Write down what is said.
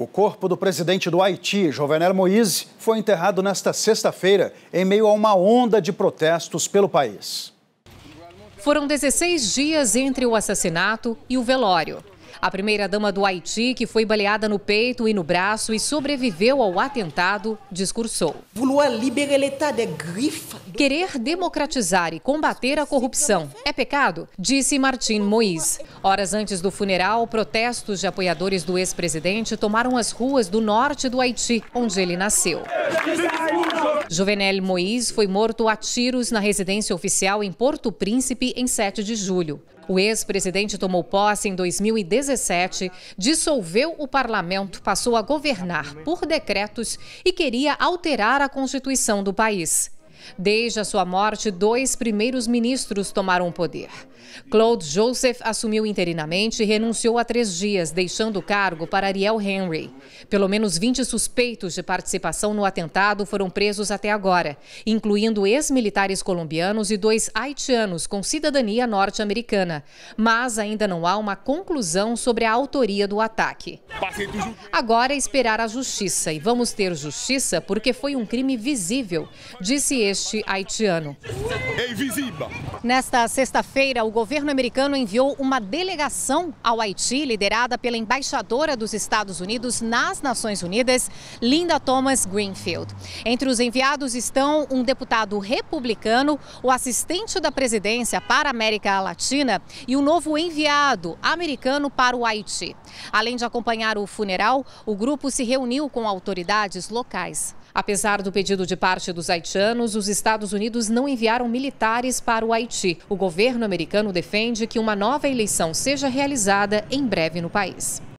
O corpo do presidente do Haiti, Jovenel Moïse, foi enterrado nesta sexta-feira em meio a uma onda de protestos pelo país. Foram 16 dias entre o assassinato e o velório. A primeira-dama do Haiti, que foi baleada no peito e no braço e sobreviveu ao atentado, discursou. Querer democratizar e combater a corrupção é pecado, disse Martin Moïse. Horas antes do funeral, protestos de apoiadores do ex-presidente tomaram as ruas do norte do Haiti, onde ele nasceu. Juvenel Moiz foi morto a tiros na residência oficial em Porto Príncipe em 7 de julho. O ex-presidente tomou posse em 2017, dissolveu o parlamento, passou a governar por decretos e queria alterar a constituição do país. Desde a sua morte, dois primeiros ministros tomaram o poder. Claude Joseph assumiu interinamente e renunciou há três dias, deixando o cargo para Ariel Henry. Pelo menos 20 suspeitos de participação no atentado foram presos até agora, incluindo ex-militares colombianos e dois haitianos com cidadania norte-americana. Mas ainda não há uma conclusão sobre a autoria do ataque. Agora é esperar a justiça e vamos ter justiça porque foi um crime visível, disse ele este haitiano. É invisível. Nesta sexta-feira, o governo americano enviou uma delegação ao Haiti, liderada pela embaixadora dos Estados Unidos nas Nações Unidas, Linda Thomas Greenfield. Entre os enviados estão um deputado republicano, o assistente da presidência para a América Latina e o um novo enviado americano para o Haiti. Além de acompanhar o funeral, o grupo se reuniu com autoridades locais. Apesar do pedido de parte dos haitianos, os Estados Unidos não enviaram militares para o Haiti. O governo americano defende que uma nova eleição seja realizada em breve no país.